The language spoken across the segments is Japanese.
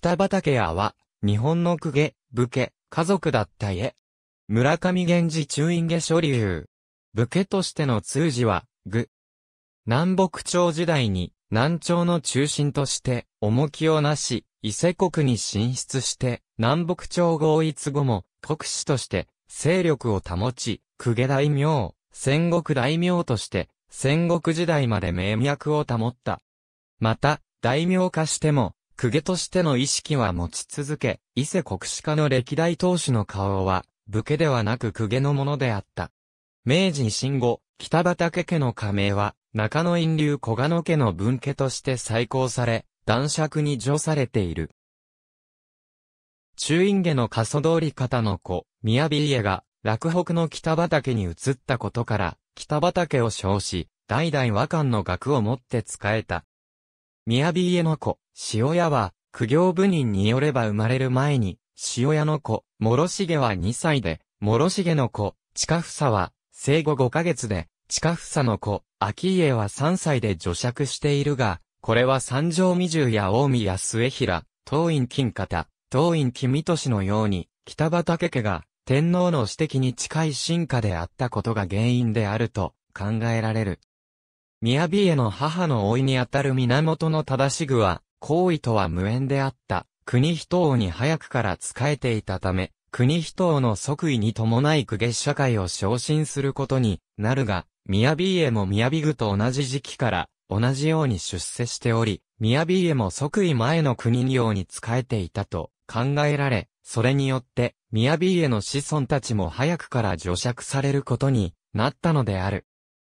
北畠屋は、日本の公家、武家、家族だった家。村上源氏中院下所流。武家としての通詞は、具。南北朝時代に、南朝の中心として、重きをなし、伊勢国に進出して、南北朝合一後も、国士として、勢力を保ち、公家大名、戦国大名として、戦国時代まで名脈を保った。また、大名化しても、公家としての意識は持ち続け、伊勢国史家の歴代当主の顔は、武家ではなく公家のものであった。明治維新後、北畠家の加盟は、中野院流小賀野家の分家として再興され、男爵に除されている。中院家の過疎通り方の子、宮美家が、洛北の北畠に移ったことから、北畠を称し、代々和漢の学を持って仕えた。宮城家の子、塩屋は、苦行部人によれば生まれる前に、塩屋の子、諸重は2歳で、諸重の子、近房は、生後5ヶ月で、近房の子、秋家は3歳で除釈しているが、これは三条未重や大宮や末平、当院金方、当院君市のように、北畠家が、天皇の私的に近い進化であったことが原因であると考えられる。ーへの母の老いにあたる源の正しぐは、皇位とは無縁であった、国人王に早くから仕えていたため、国人王の即位に伴い区家社会を昇進することになるが、ー家も雅具と同じ時期から同じように出世しており、ー家も即位前の国王に仕えていたと考えられ、それによって、ー家の子孫たちも早くから除釈されることになったのである。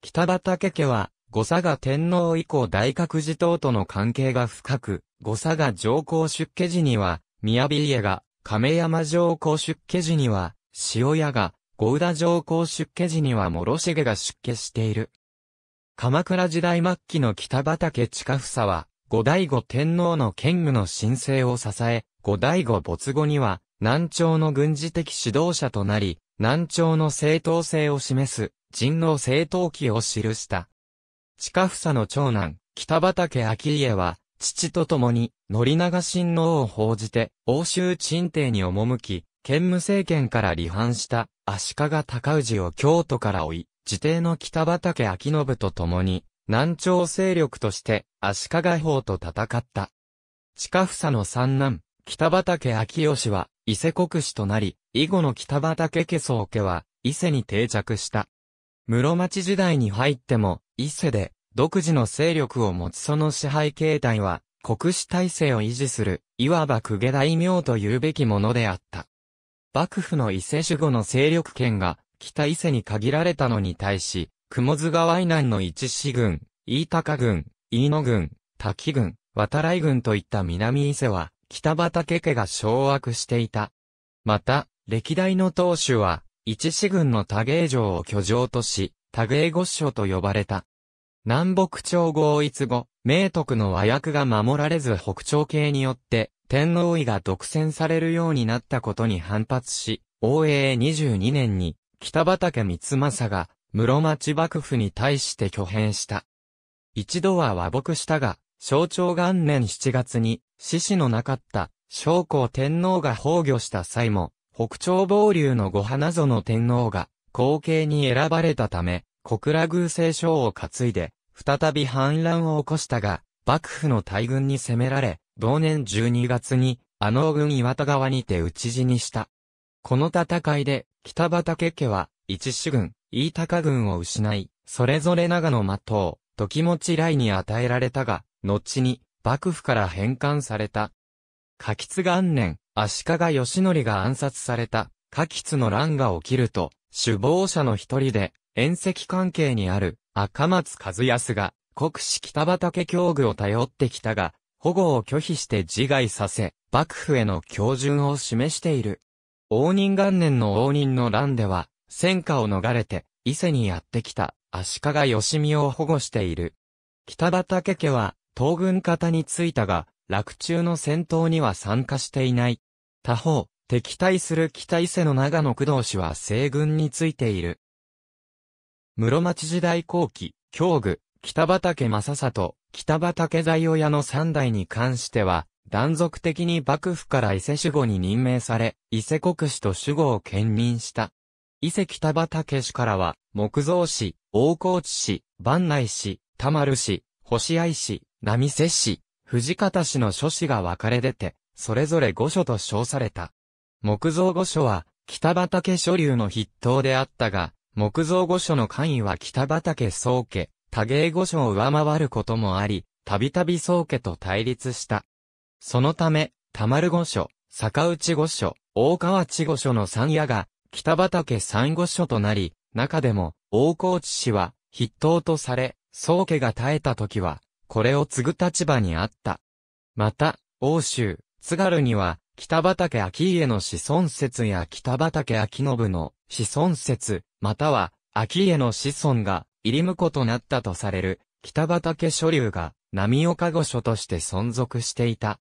北畠家は、後佐賀天皇以降大覚寺等との関係が深く、後佐賀上皇出家時には、宮比家が、亀山上皇出家時には、塩屋が、五田上皇出家時には諸重が出家している。鎌倉時代末期の北畠近房は、後醍醐天皇の兼務の申請を支え、後醍醐没後には、南朝の軍事的指導者となり、南朝の正当性を示す、人王正当期を記した。近房の長男、北畠昭家は、父と共に、宣長親王を報じて、欧州鎮定に赴き、兼務政権から離反した足利尊氏を京都から追い、自邸の北畠昭信と共に、南朝勢力として足利法と戦った。近房の三男、北畠昭義は伊勢国士となり、以後の北畠家宗家は伊勢に定着した。室町時代に入っても伊勢で、独自の勢力を持つその支配形態は、国史体制を維持する、いわば公家大名と言うべきものであった。幕府の伊勢守護の勢力圏が、北伊勢に限られたのに対し、雲津川以南の一市軍、飯高軍、飯野軍、滝軍、渡来軍といった南伊勢は、北畠家が掌握していた。また、歴代の当主は、一市軍の多芸城を居城とし、多芸御所と呼ばれた。南北朝合一後、明徳の和訳が守られず北朝系によって、天皇位が独占されるようになったことに反発し、応永22年に、北畠光政が、室町幕府に対して挙兵した。一度は和睦したが、象徴元年7月に、獅子のなかった、将校天皇が崩御した際も、北朝暴流の御花園天皇が、後継に選ばれたため、小倉宮政将を担いで、再び反乱を起こしたが、幕府の大軍に攻められ、同年12月に、阿の軍岩田川にて討ち死にした。この戦いで、北畠家は、一主軍、飯高軍を失い、それぞれ長野松を、時持ち来に与えられたが、後に、幕府から返還された。柿津元年、足利義則が暗殺された、柿津の乱が起きると、首謀者の一人で、縁石関係にある赤松和康が、国士北畠教具を頼ってきたが、保護を拒否して自害させ、幕府への教順を示している。応仁元年の応仁の乱では、戦火を逃れて、伊勢にやってきた足利義美を保護している。北畠家は、東軍方についたが、落中の戦闘には参加していない。他方、敵対する北伊勢の長野工藤氏は西軍についている。室町時代後期、京具、北畠正里、北畠大親の三代に関しては、断続的に幕府から伊勢守護に任命され、伊勢国氏と守護を兼任した。伊勢北畠氏からは、木造氏、大河内氏、万内氏、田丸氏、星合氏、波瀬氏、藤方氏の諸氏が分かれ出て、それぞれ御所と称された。木造御所は、北畠所流の筆頭であったが、木造御所の官位は北畠宗家、多芸御所を上回ることもあり、たびたび宗家と対立した。そのため、田丸御所、坂内御所、大川内御所の三夜が、北畠三御所となり、中でも、大河内氏は、筆頭とされ、宗家が耐えた時は、これを継ぐ立場にあった。また、欧州、津軽には、北畠秋家の子孫説や北畠秋信の子孫説、または秋家の子孫が入り婿となったとされる北畠諸流が波岡御所として存続していた。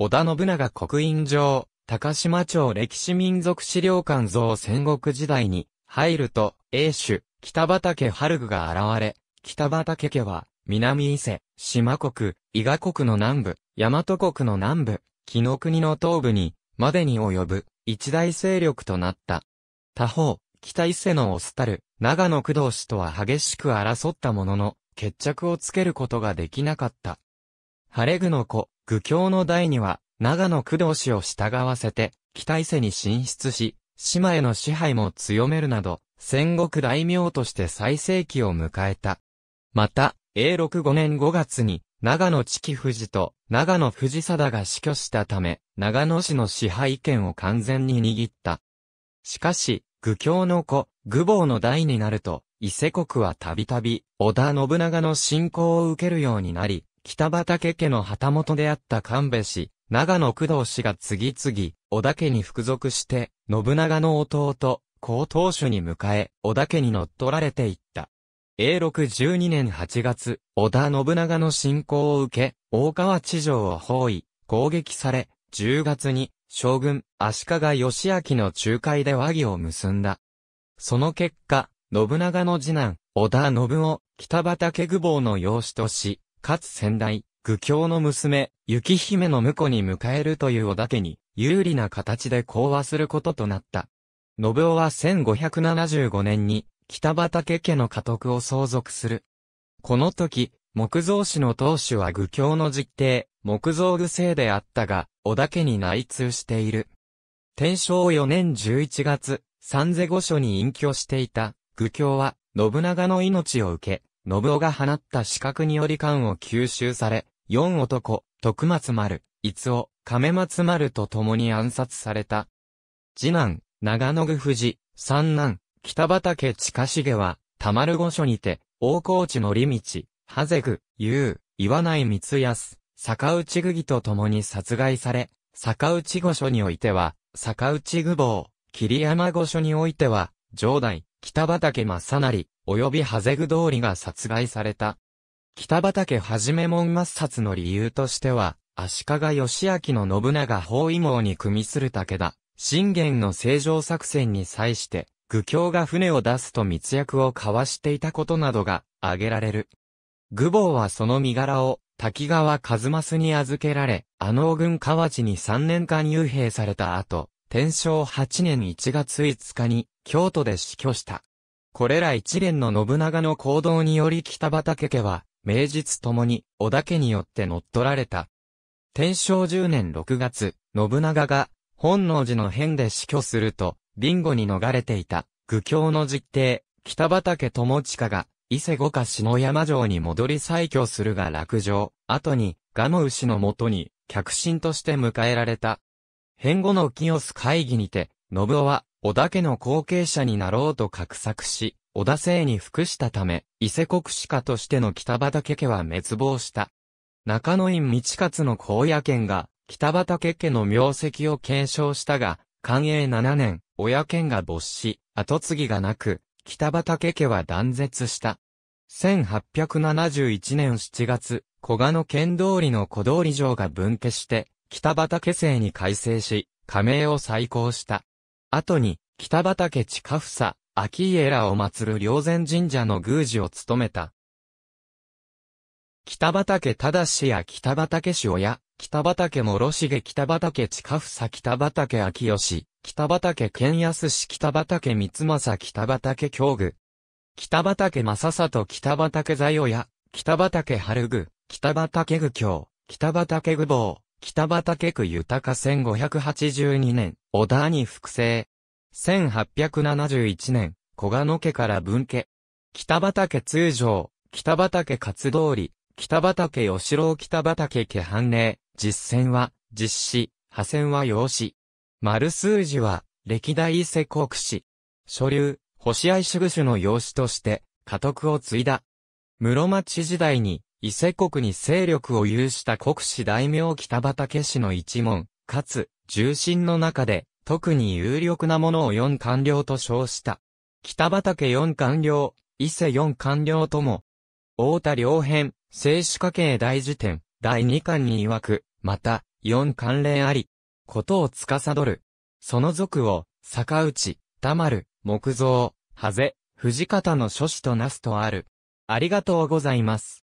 織田信長刻印上、高島町歴史民族資料館像戦国時代に入ると、英主、北畠春具が現れ、北畠家は、南伊勢、島国、伊賀国の南部、大和国の南部、紀の国の東部に、までに及ぶ、一大勢力となった。他方、北伊勢のオスタル、長野工藤氏とは激しく争ったものの、決着をつけることができなかった。晴れ具の子、愚教の代には、長野工藤氏を従わせて、北伊勢に進出し、島への支配も強めるなど、戦国大名として最盛期を迎えた。また、永禄5年5月に、長野地貴富士と長野富士貞が死去したため、長野市の支配権を完全に握った。しかし、愚教の子、愚坊の代になると、伊勢国はたびたび、織田信長の信仰を受けるようになり、北畠家の旗本であった神戸氏、長野工藤氏が次々、織田家に服属して、信長の弟、高等主に迎え、織田家に乗っ取られていった。永禄12年8月、織田信長の侵攻を受け、大川地上を包囲、攻撃され、10月に、将軍、足利義明の仲介で和議を結んだ。その結果、信長の次男、織田信夫、北畠久保の養子とし、かつ先代、愚教の娘、雪姫の婿に迎えるという織田家に、有利な形で講和することとなった。信夫は1575年に、北畠家の家督を相続する。この時、木造氏の当主は愚教の実定、木造愚姓であったが、織田家に内通している。天正4年11月、三世御所に隠居していた、愚教は、信長の命を受け、信夫が放った資格により官を吸収され、四男、徳松丸、五尾、亀松丸と共に暗殺された。次男、長野具富士、三男、北畠近重は、玉丸御所にて、大河内の道、ハゼグ、ユウ、岩内光康、坂内具義と共に殺害され、坂内御所においては、坂内具坊、桐山御所においては、城代、北畠正成、及びハゼグ通りが殺害された。北畠はじめ門抹殺の理由としては、足利義明の信長包囲網に組みする武田、信玄の正常作戦に際して、愚教が船を出すと密約を交わしていたことなどが挙げられる。愚坊はその身柄を滝川一益に預けられ、阿能郡河内に3年間遊兵された後、天正8年1月5日に京都で死去した。これら一連の信長の行動により北畠家は、名実ともに織田家によって乗っ取られた。天正10年6月、信長が本能寺の変で死去すると、ビンゴに逃れていた、愚教の実弟、北畠友近が、伊勢五家篠山城に戻り再挙するが落城、後に、ガウ氏のもとに、客臣として迎えられた。変後の清須会議にて、信夫は、織田家の後継者になろうと画策し、織田姓に服したため、伊勢国主家としての北畠家は滅亡した。中野院道勝の荒野県が、北畠家の名跡を継承したが、寛永7年、親権が没し、後継ぎがなく、北畠家は断絶した。1871年7月、小賀の県通りの小通り城が分家して、北畠姓に改正し、加盟を再考した。後に、北畠地下房、秋家らを祀る両前神社の宮司を務めた。北畠忠や北畠氏親、北畠諸重北畠近房北畠秋吉、北畠健康氏北畠三政北畠京具。北畠正里北畠財親、北畠春具、北畠具京、北畠具坊、北畠区豊か1582年、小田に複製。1871年、小賀野家から分家。北畠通常、北畠勝通り、北畠義郎北畠家判例、実践は、実施、派遣は用紙。丸数字は、歴代伊勢国史。所流、星合主具主の養子として、家督を継いだ。室町時代に、伊勢国に勢力を有した国史大名北畠氏の一門、かつ、重臣の中で、特に有力なものを四官僚と称した。北畠四官僚、伊勢四官僚とも、大田良編、静止家系大辞典、第2巻に曰く、また、四関連あり、ことを司る。その族を、坂内、田丸、木造、ハゼ、藤方の諸子となすとある。ありがとうございます。